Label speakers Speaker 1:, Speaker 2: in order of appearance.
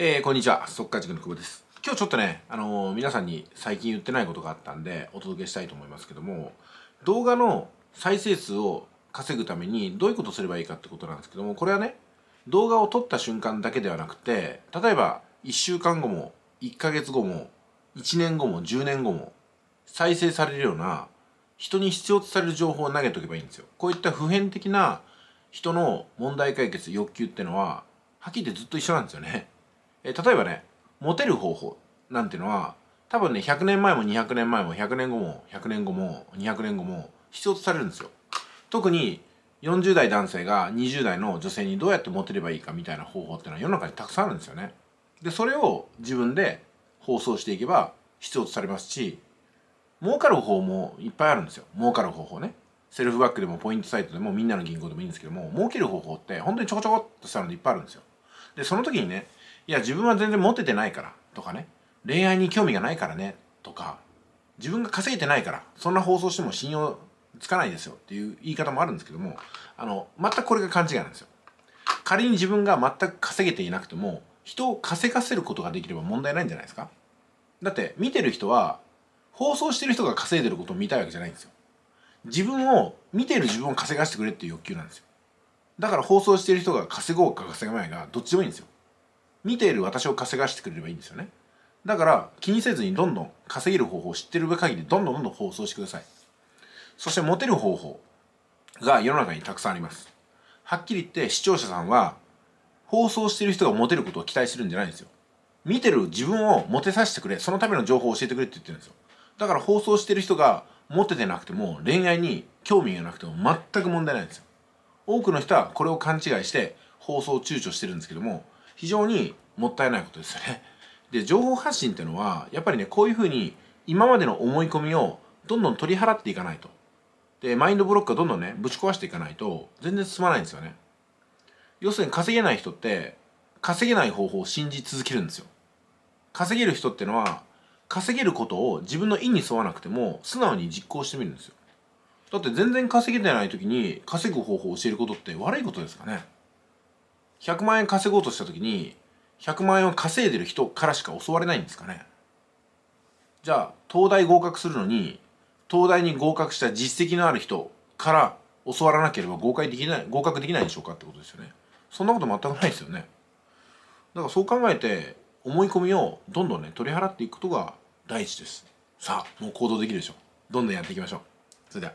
Speaker 1: えー、こんにちは速稼塾の久保です今日ちょっとね、あのー、皆さんに最近言ってないことがあったんでお届けしたいと思いますけども動画の再生数を稼ぐためにどういうことすればいいかってことなんですけどもこれはね動画を撮った瞬間だけではなくて例えば1週間後も1ヶ月後も1年後も10年後も再生されるような人に必要とされる情報を投げとけばいいんですよこういった普遍的な人の問題解決欲求ってのははっきり言ってずっと一緒なんですよねえー、例えばねモテる方法なんていうのは多分ね100年前も200年前も100年後も100年後も200年後も必要とされるんですよ特に40代男性が20代の女性にどうやってモテればいいかみたいな方法っていうのは世の中にたくさんあるんですよねでそれを自分で放送していけば必要とされますし儲かる方法もいっぱいあるんですよ儲かる方法ねセルフバックでもポイントサイトでもみんなの銀行でもいいんですけども儲ける方法って本当にちょこちょこっとしたのでいっぱいあるんですよでその時にねいや自分は全然モテてないからとかね恋愛に興味がないからねとか自分が稼げてないからそんな放送しても信用つかないですよっていう言い方もあるんですけどもあの全くこれが勘違いなんですよ仮に自分が全く稼げていなくても人を稼がせることができれば問題ないんじゃないですかだって見てる人は放送してる人が稼いでることを見たいわけじゃないんですよ自分を見てる自分を稼がせてくれっていう欲求なんですよだから放送してる人が稼ごうか稼がないがどっちでもいいんですよ見ている私を稼がしてくれればいいんですよねだから気にせずにどんどん稼げる方法を知ってる限りどんどんどんどん放送してくださいそしてモテる方法が世の中にたくさんありますはっきり言って視聴者さんは放送してる人がモテることを期待してるんじゃないんですよ見てる自分をモテさせてくれそのための情報を教えてくれって言ってるんですよだから放送してる人がモテてなくても恋愛に興味がなくても全く問題ないんですよ多くの人はこれを勘違いして放送を躊躇してるんですけども非常にもったいないことですよね。で情報発信っていうのはやっぱりねこういうふうに今までの思い込みをどんどん取り払っていかないとでマインドブロックをどんどんねぶち壊していかないと全然進まないんですよね要するに稼げない人って稼げない方法を信じ続けるんですよ稼げる人ってのは稼げることを自分の意に沿わなくても素直に実行してみるんですよだって全然稼げてない時に稼ぐ方法を教えることって悪いことですかね100万円稼ごうとした時に100万円を稼いでる人からしか教われないんですかねじゃあ東大合格するのに東大に合格した実績のある人から教わらなければ合格できない合格できないでしょうかってことですよねそんなこと全くないですよねだからそう考えて思い込みをどんどんね取り払っていくことが大事ですさあもう行動できるでしょどんどんやっていきましょうそれでは